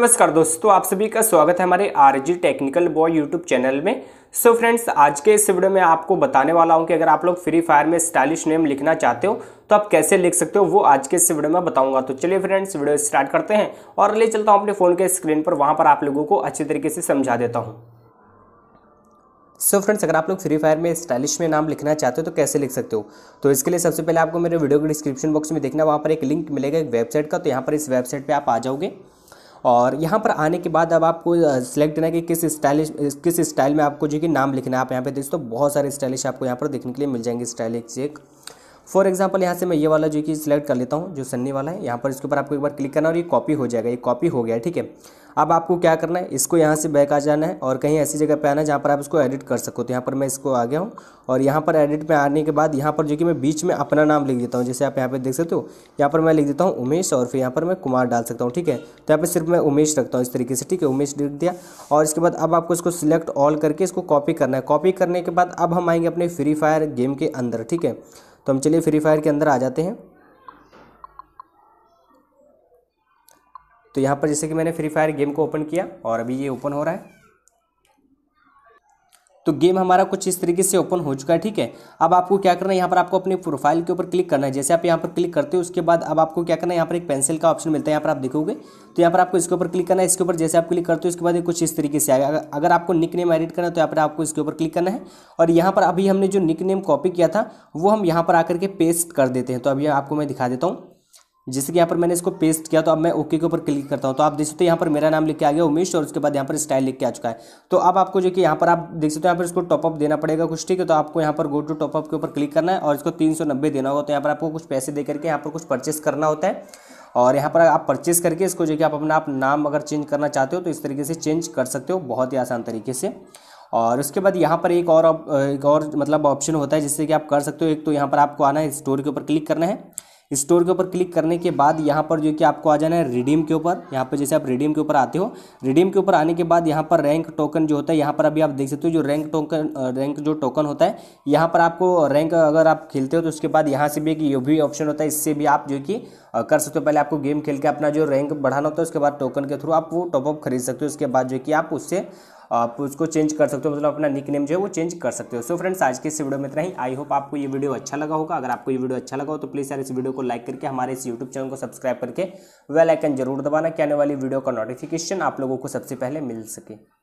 नमस्कार दोस्तों आप सभी का स्वागत है हमारे RG technical boy YouTube channel में सो so फ्रेंड्स आज के इस वीडियो में आपको बताने वाला हूं कि अगर आप लोग फ्री फायर में स्टाइलिश नेम लिखना चाहते हो तो आप कैसे लिख सकते हो वो आज के इस वीडियो में बताऊंगा तो चलिए फ्रेंड्स वीडियो स्टार्ट करते हैं और ले चलता हूँ अपने फ़ोन के स्क्रीन पर वहाँ पर आप लोगों को अच्छी तरीके से समझा देता हूँ सो so फ्रेंड्स अगर आप लोग फ्री फायर में स्टाइलिश में नाम लिखना चाहते हो तो कैसे लिख सकते हो तो इसके लिए सबसे पहले आपको मेरे वीडियो के डिस्क्रिप्शन बॉक्स में देखना वहाँ पर एक लिंक मिलेगा एक वेबसाइट का तो यहाँ पर इस वेबसाइट पर आप आ जाओगे और यहाँ पर आने के बाद अब आपको सेलेक्ट करना है कि किस स्टाइलिश किस स्टाइल में आपको जो कि नाम लिखना है आप यहाँ पे हो तो बहुत सारे स्टाइलिश आपको यहाँ पर देखने के लिए मिल जाएंगे स्टाइलिश एक फॉर एग्जाम्पल यहाँ से मैं ये वाला जो कि सिलेक्ट कर लेता हूँ जो सन्नी वाला है यहाँ पर इसके ऊपर आपको एक बार क्लिक करना और ये कॉपी हो जाएगा ये कॉपी हो गया ठीक है अब आपको क्या करना है इसको यहाँ से बैक आ जाना है और कहीं ऐसी जगह पे आना है जहाँ पर आप इसको एडिट कर सको तो यहाँ पर मैं इसको आ गया हूँ और यहाँ पर एडिट पे आने के बाद यहाँ पर जो कि मैं बीच में अपना नाम लिख देता हूँ जैसे आप यहाँ पे देख सकते हो यहाँ पर मैं लिख देता हूँ उमेश और फिर यहाँ पर मैं कुमार डाल सकता हूँ ठीक है तो यहाँ पर सिर्फ मैं उमेश रखता हूँ इस तरीके से ठीक है उमेश लिख दिया और इसके बाद अब आपको इसको सिलेक्ट ऑल करके इसको कॉपी करना है कॉपी करने के बाद अब हम आएंगे अपने फ्री फायर गेम के अंदर ठीक है तो हम चलिए फ्री फायर के अंदर आ जाते हैं तो यहाँ पर जैसे कि मैंने फ्री फायर गेम को ओपन किया और अभी ये ओपन हो रहा है तो गेम हमारा कुछ इस तरीके से ओपन हो चुका है ठीक है अब आपको क्या करना है यहाँ पर आपको अपने प्रोफाइल के ऊपर क्लिक करना है जैसे आप यहाँ पर क्लिक करते हो उसके बाद अब आपको क्या करना है यहाँ पर एक पेंसिल का ऑप्शन मिलता है यहाँ पर आप देखोगे तो यहाँ पर आपको इसके ऊपर क्लिक करना है इसके ऊपर जैसे आप क्लिक करते हो उसके बाद कुछ इस तरीके से आएगा अगर आपको निक नेम एडिट करना है तो यहाँ पर आपको इसके ऊपर क्लिक करना है और यहाँ पर अभी हमने जो निक नेम कॉपी किया था वो हम यहाँ पर आकर के पेस्ट कर देते हैं तो अभी आपको मैं दिखा देता हूँ जैसे कि यहाँ पर मैंने इसको पेस्ट किया तो अब मैं ओके के ऊपर क्लिक करता हूँ तो आप देख सकते हो यहाँ पर मेरा नाम लिख के आ गया उमेश और उसके बाद यहाँ पर स्टाइल लिख के आ चुका है तो अब आपको जो कि यहाँ पर आप देख सकते हो यहाँ पर इसको टॉपअप देना पड़ेगा कुछ ठीक है तो आपको यहाँ पर गो टू टॉपअप के ऊपर क्लिक करना है और इसको तीन देना होगा तो यहाँ पर आपको कुछ पैसे दे करके यहाँ पर कुछ परचेस करना होता है और यहाँ पर आप परचेस करके इसको जो कि आप अपना आप नाम अगर चेंज करना चाहते हो तो इस तरीके से चेंज कर सकते हो बहुत ही आसान तरीके से और उसके बाद यहाँ पर एक और एक और मतलब ऑप्शन होता है जिससे कि आप कर सकते हो एक तो यहाँ पर आपको आना है स्टोर के ऊपर क्लिक करना है स्टोर के ऊपर क्लिक करने के बाद यहाँ पर जो कि आपको आ जाना है रिडीम के ऊपर यहाँ पर जैसे आप रिडीम के ऊपर आते हो रिडीम के ऊपर आने के बाद यहाँ पर रैंक टोकन जो होता है यहाँ पर अभी आप देख सकते हो जो रैंक टोकन रैंक जो टोकन होता है यहाँ पर आपको रैंक अगर आप खेलते हो तो उसके बाद यहाँ से भी एक यू भी ऑप्शन होता है इससे भी आप जो कि कर सकते हो पहले आपको गेम खेल के अपना जो रैंक बढ़ाना होता है उसके बाद टोकन के थ्रू आप वो टॉपअप खरीद सकते हो उसके बाद जो कि आप उससे आप उसको चेंज कर सकते हो मतलब अपना निक नेम जो है वो चेंज कर सकते हो सो फ्रेंड्स आज के इस वीडियो में इतना ही आई होप आपको ये वीडियो अच्छा लगा होगा अगर आपको ये वीडियो अच्छा लगा हो तो प्लीज़ यार इस वीडियो को लाइक करके हमारे इस यूट्यूब चैनल को सब्सक्राइब करके वेल आइकन जरूर दबाना कि आने वाली वीडियो का नोटिफिकेशन आप लोगों को सबसे पहले मिल सके